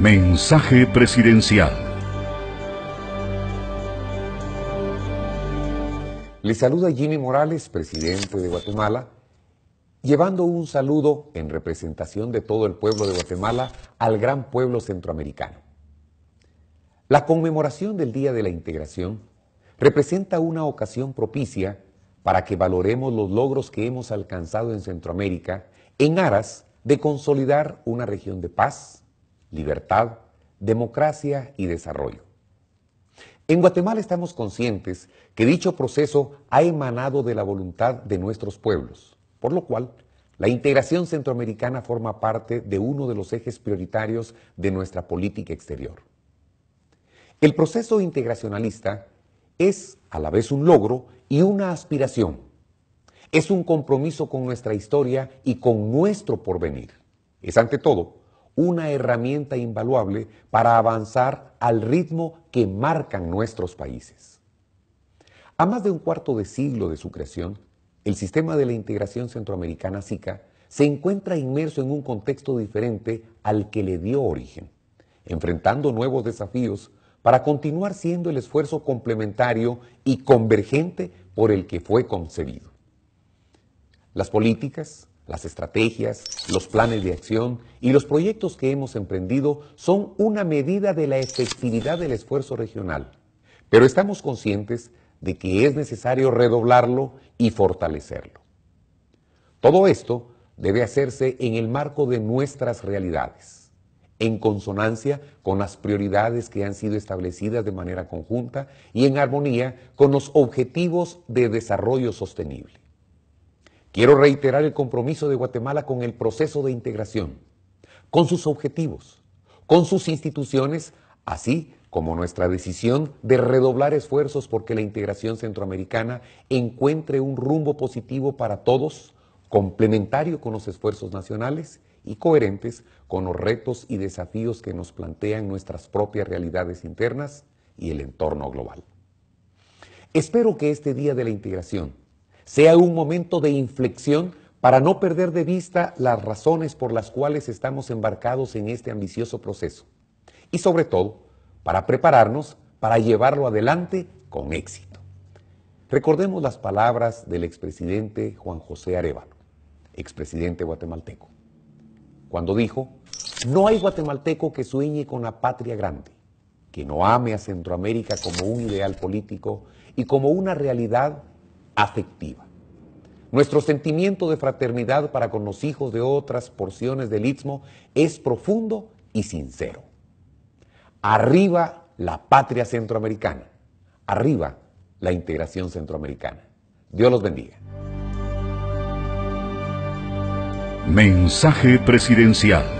Mensaje presidencial. Le saluda Jimmy Morales, presidente de Guatemala, llevando un saludo en representación de todo el pueblo de Guatemala al gran pueblo centroamericano. La conmemoración del Día de la Integración representa una ocasión propicia para que valoremos los logros que hemos alcanzado en Centroamérica en aras de consolidar una región de paz, libertad, democracia y desarrollo. En Guatemala estamos conscientes que dicho proceso ha emanado de la voluntad de nuestros pueblos, por lo cual la integración centroamericana forma parte de uno de los ejes prioritarios de nuestra política exterior. El proceso integracionalista es a la vez un logro y una aspiración. Es un compromiso con nuestra historia y con nuestro porvenir. Es ante todo una herramienta invaluable para avanzar al ritmo que marcan nuestros países. A más de un cuarto de siglo de su creación, el sistema de la integración centroamericana SICA se encuentra inmerso en un contexto diferente al que le dio origen, enfrentando nuevos desafíos para continuar siendo el esfuerzo complementario y convergente por el que fue concebido. Las políticas, las estrategias, los planes de acción y los proyectos que hemos emprendido son una medida de la efectividad del esfuerzo regional, pero estamos conscientes de que es necesario redoblarlo y fortalecerlo. Todo esto debe hacerse en el marco de nuestras realidades, en consonancia con las prioridades que han sido establecidas de manera conjunta y en armonía con los objetivos de desarrollo sostenible. Quiero reiterar el compromiso de Guatemala con el proceso de integración, con sus objetivos, con sus instituciones, así como nuestra decisión de redoblar esfuerzos porque la integración centroamericana encuentre un rumbo positivo para todos, complementario con los esfuerzos nacionales y coherentes con los retos y desafíos que nos plantean nuestras propias realidades internas y el entorno global. Espero que este Día de la Integración sea un momento de inflexión para no perder de vista las razones por las cuales estamos embarcados en este ambicioso proceso y sobre todo para prepararnos para llevarlo adelante con éxito. Recordemos las palabras del expresidente Juan José Arevalo, expresidente guatemalteco, cuando dijo, no hay guatemalteco que sueñe con la patria grande, que no ame a Centroamérica como un ideal político y como una realidad afectiva. Nuestro sentimiento de fraternidad para con los hijos de otras porciones del Istmo es profundo y sincero. Arriba la patria centroamericana. Arriba la integración centroamericana. Dios los bendiga. Mensaje presidencial.